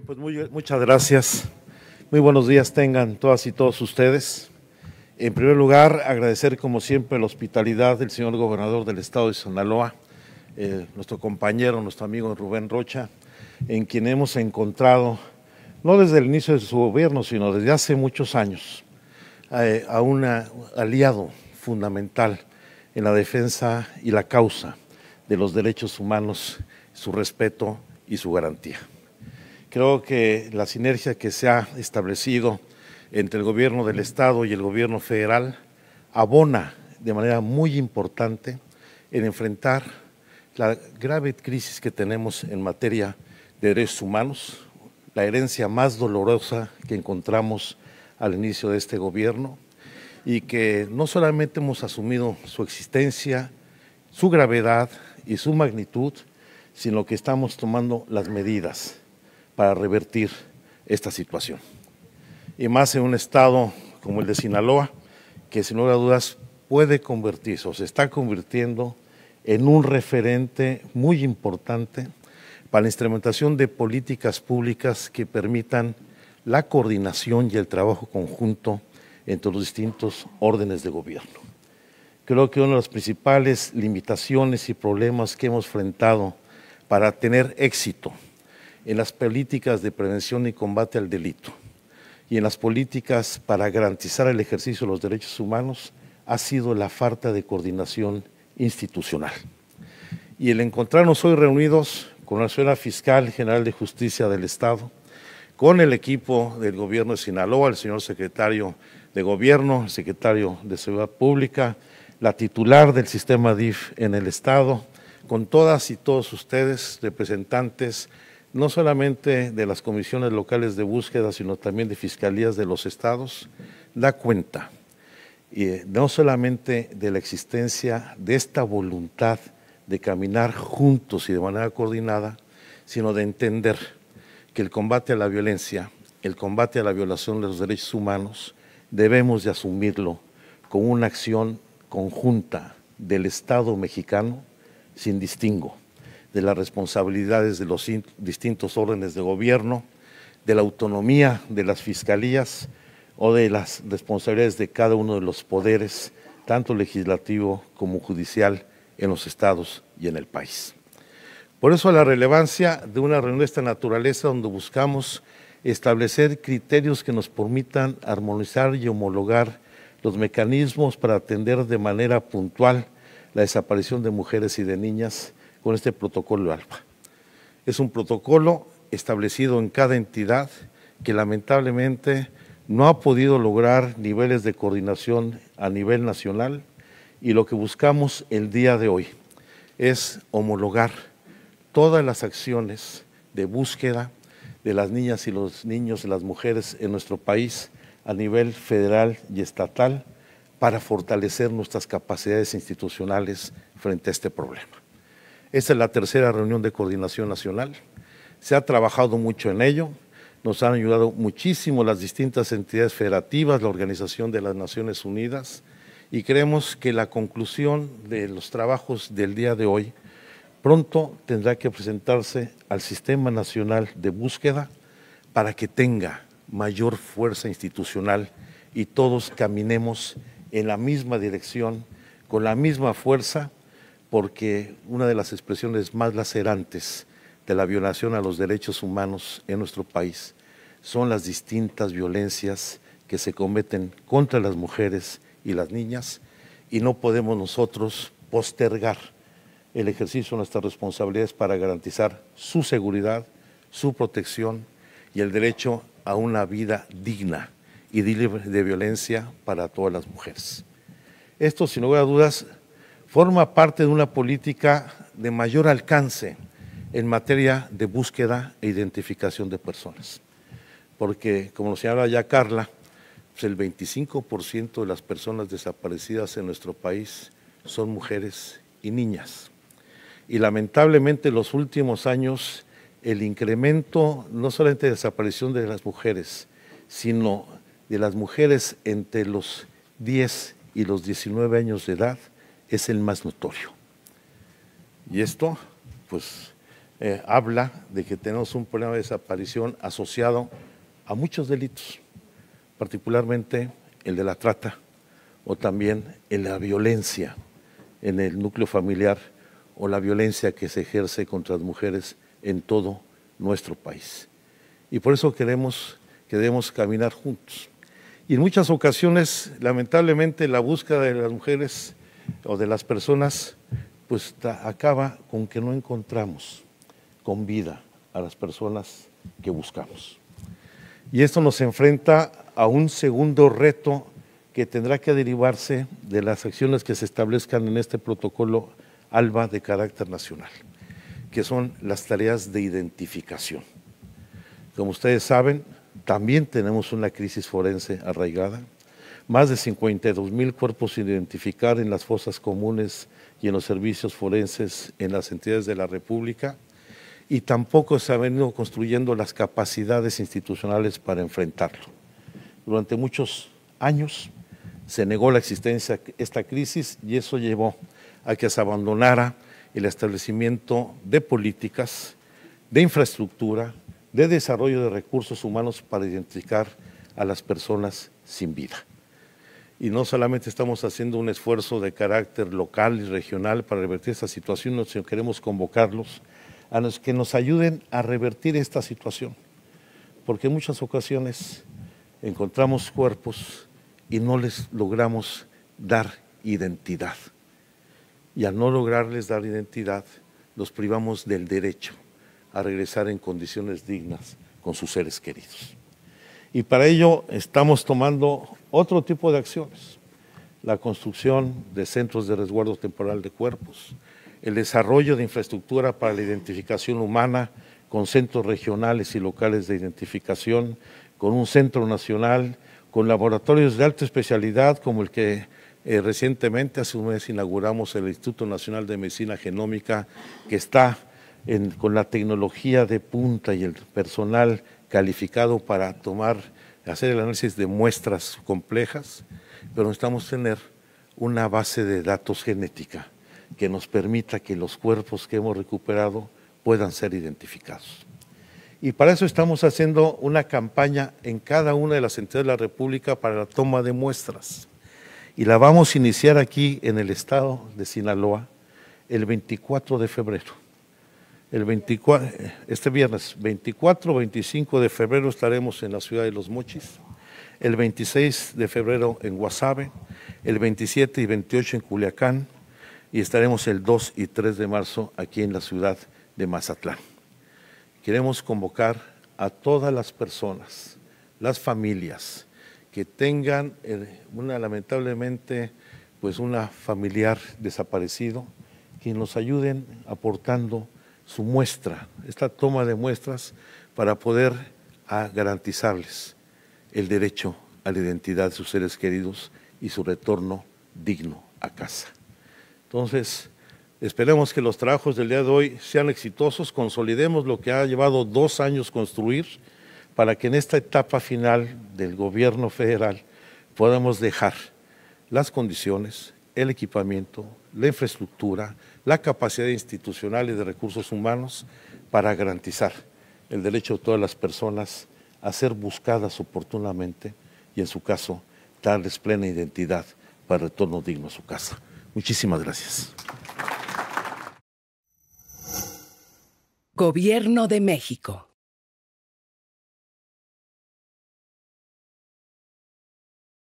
pues muchas gracias. Muy buenos días tengan todas y todos ustedes. En primer lugar, agradecer como siempre la hospitalidad del señor gobernador del estado de Sinaloa, eh, nuestro compañero, nuestro amigo Rubén Rocha, en quien hemos encontrado, no desde el inicio de su gobierno, sino desde hace muchos años, eh, a un aliado fundamental en la defensa y la causa de los derechos humanos, su respeto y su garantía. Creo que la sinergia que se ha establecido entre el gobierno del Estado y el gobierno federal abona de manera muy importante en enfrentar la grave crisis que tenemos en materia de derechos humanos, la herencia más dolorosa que encontramos al inicio de este gobierno y que no solamente hemos asumido su existencia, su gravedad y su magnitud, sino que estamos tomando las medidas para revertir esta situación. Y más en un estado como el de Sinaloa, que sin lugar a dudas puede convertirse o se está convirtiendo en un referente muy importante para la instrumentación de políticas públicas que permitan la coordinación y el trabajo conjunto entre los distintos órdenes de gobierno. Creo que una de las principales limitaciones y problemas que hemos enfrentado para tener éxito en las políticas de prevención y combate al delito y en las políticas para garantizar el ejercicio de los derechos humanos ha sido la falta de coordinación institucional. Y el encontrarnos hoy reunidos con la señora fiscal general de justicia del Estado, con el equipo del gobierno de Sinaloa, el señor secretario de gobierno, el secretario de seguridad pública, la titular del sistema DIF en el Estado, con todas y todos ustedes, representantes no solamente de las comisiones locales de búsqueda, sino también de fiscalías de los estados, da cuenta eh, no solamente de la existencia de esta voluntad de caminar juntos y de manera coordinada, sino de entender que el combate a la violencia, el combate a la violación de los derechos humanos, debemos de asumirlo con una acción conjunta del Estado mexicano sin distingo de las responsabilidades de los distintos órdenes de gobierno, de la autonomía de las fiscalías o de las responsabilidades de cada uno de los poderes, tanto legislativo como judicial, en los estados y en el país. Por eso la relevancia de una reunión de esta naturaleza donde buscamos establecer criterios que nos permitan armonizar y homologar los mecanismos para atender de manera puntual la desaparición de mujeres y de niñas, con este protocolo ALPA. Es un protocolo establecido en cada entidad que lamentablemente no ha podido lograr niveles de coordinación a nivel nacional y lo que buscamos el día de hoy es homologar todas las acciones de búsqueda de las niñas y los niños y las mujeres en nuestro país a nivel federal y estatal para fortalecer nuestras capacidades institucionales frente a este problema. Esta es la tercera reunión de coordinación nacional. Se ha trabajado mucho en ello. Nos han ayudado muchísimo las distintas entidades federativas, la Organización de las Naciones Unidas, y creemos que la conclusión de los trabajos del día de hoy pronto tendrá que presentarse al Sistema Nacional de Búsqueda para que tenga mayor fuerza institucional y todos caminemos en la misma dirección, con la misma fuerza porque una de las expresiones más lacerantes de la violación a los derechos humanos en nuestro país son las distintas violencias que se cometen contra las mujeres y las niñas y no podemos nosotros postergar el ejercicio de nuestras responsabilidades para garantizar su seguridad, su protección y el derecho a una vida digna y libre de violencia para todas las mujeres. Esto, sin lugar a dudas, forma parte de una política de mayor alcance en materia de búsqueda e identificación de personas. Porque, como lo señala ya Carla, pues, el 25% de las personas desaparecidas en nuestro país son mujeres y niñas. Y lamentablemente en los últimos años el incremento no solamente de desaparición de las mujeres, sino de las mujeres entre los 10 y los 19 años de edad es el más notorio. Y esto, pues, eh, habla de que tenemos un problema de desaparición asociado a muchos delitos, particularmente el de la trata o también en la violencia en el núcleo familiar o la violencia que se ejerce contra las mujeres en todo nuestro país. Y por eso queremos que caminar juntos. Y en muchas ocasiones, lamentablemente, la búsqueda de las mujeres o de las personas, pues acaba con que no encontramos con vida a las personas que buscamos. Y esto nos enfrenta a un segundo reto que tendrá que derivarse de las acciones que se establezcan en este protocolo ALBA de carácter nacional, que son las tareas de identificación. Como ustedes saben, también tenemos una crisis forense arraigada, más de 52 mil cuerpos sin identificar en las fosas comunes y en los servicios forenses en las entidades de la República y tampoco se han venido construyendo las capacidades institucionales para enfrentarlo. Durante muchos años se negó la existencia de esta crisis y eso llevó a que se abandonara el establecimiento de políticas, de infraestructura, de desarrollo de recursos humanos para identificar a las personas sin vida y no solamente estamos haciendo un esfuerzo de carácter local y regional para revertir esta situación, sino queremos convocarlos a los que nos ayuden a revertir esta situación, porque en muchas ocasiones encontramos cuerpos y no les logramos dar identidad. Y al no lograrles dar identidad, los privamos del derecho a regresar en condiciones dignas con sus seres queridos. Y para ello estamos tomando otro tipo de acciones, la construcción de centros de resguardo temporal de cuerpos, el desarrollo de infraestructura para la identificación humana con centros regionales y locales de identificación, con un centro nacional, con laboratorios de alta especialidad como el que eh, recientemente, hace un mes, inauguramos el Instituto Nacional de Medicina Genómica, que está con la tecnología de punta y el personal calificado para tomar, hacer el análisis de muestras complejas, pero necesitamos tener una base de datos genética que nos permita que los cuerpos que hemos recuperado puedan ser identificados. Y para eso estamos haciendo una campaña en cada una de las entidades de la República para la toma de muestras. Y la vamos a iniciar aquí en el estado de Sinaloa el 24 de febrero. 24, este viernes 24, 25 de febrero estaremos en la ciudad de Los Mochis, el 26 de febrero en Guasave, el 27 y 28 en Culiacán y estaremos el 2 y 3 de marzo aquí en la ciudad de Mazatlán. Queremos convocar a todas las personas, las familias que tengan eh, una lamentablemente pues una familiar desaparecido, quien nos ayuden aportando su muestra, esta toma de muestras para poder ah, garantizarles el derecho a la identidad de sus seres queridos y su retorno digno a casa. Entonces, esperemos que los trabajos del día de hoy sean exitosos, consolidemos lo que ha llevado dos años construir para que en esta etapa final del gobierno federal podamos dejar las condiciones, el equipamiento, la infraestructura, la capacidad institucional y de recursos humanos para garantizar el derecho de todas las personas a ser buscadas oportunamente y en su caso darles plena identidad para retorno digno a su casa. Muchísimas gracias. Gobierno de México.